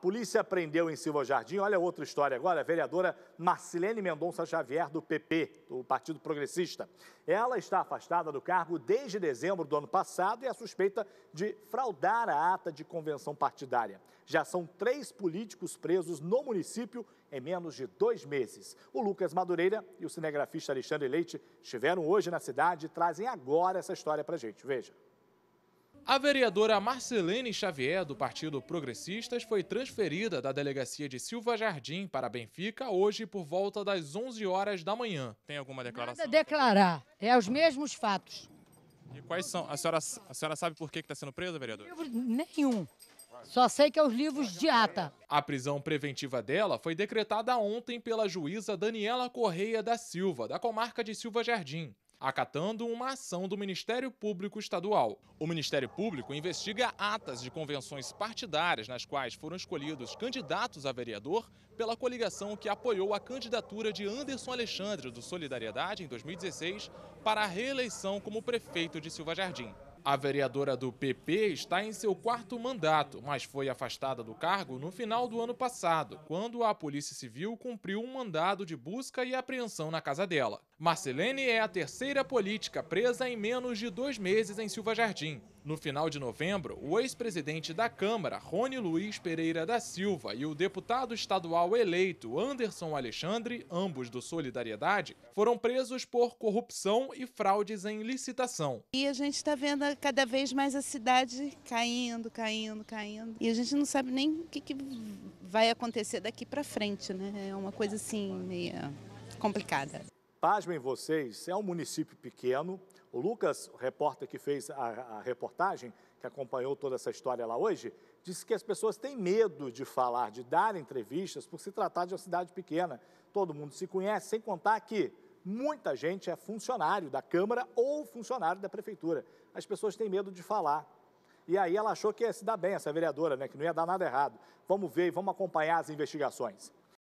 Polícia prendeu em Silva Jardim, olha outra história agora, a vereadora Marcilene Mendonça Xavier, do PP, do Partido Progressista. Ela está afastada do cargo desde dezembro do ano passado e é suspeita de fraudar a ata de convenção partidária. Já são três políticos presos no município em menos de dois meses. O Lucas Madureira e o cinegrafista Alexandre Leite estiveram hoje na cidade e trazem agora essa história para gente. Veja. A vereadora Marcelene Xavier, do Partido Progressistas, foi transferida da delegacia de Silva Jardim para Benfica hoje por volta das 11 horas da manhã. Tem alguma declaração? Nada declarar. É os mesmos fatos. E quais são? A senhora, a senhora sabe por que está sendo presa, vereadora? Livro nenhum. Só sei que é os livros de ata. A prisão preventiva dela foi decretada ontem pela juíza Daniela Correia da Silva, da comarca de Silva Jardim acatando uma ação do Ministério Público Estadual. O Ministério Público investiga atas de convenções partidárias nas quais foram escolhidos candidatos a vereador pela coligação que apoiou a candidatura de Anderson Alexandre do Solidariedade em 2016 para a reeleição como prefeito de Silva Jardim. A vereadora do PP está em seu quarto mandato, mas foi afastada do cargo no final do ano passado, quando a Polícia Civil cumpriu um mandado de busca e apreensão na casa dela. Marcelene é a terceira política presa em menos de dois meses em Silva Jardim. No final de novembro, o ex-presidente da Câmara, Rony Luiz Pereira da Silva, e o deputado estadual eleito Anderson Alexandre, ambos do Solidariedade, foram presos por corrupção e fraudes em licitação. E a gente está vendo cada vez mais a cidade caindo, caindo, caindo. E a gente não sabe nem o que, que vai acontecer daqui para frente, né? É uma coisa assim meio complicada. Pasmem vocês, é um município pequeno. O Lucas, o repórter que fez a, a reportagem, que acompanhou toda essa história lá hoje, disse que as pessoas têm medo de falar, de dar entrevistas, por se tratar de uma cidade pequena. Todo mundo se conhece, sem contar que muita gente é funcionário da Câmara ou funcionário da Prefeitura. As pessoas têm medo de falar. E aí ela achou que ia se dar bem, essa vereadora, né, que não ia dar nada errado. Vamos ver e vamos acompanhar as investigações.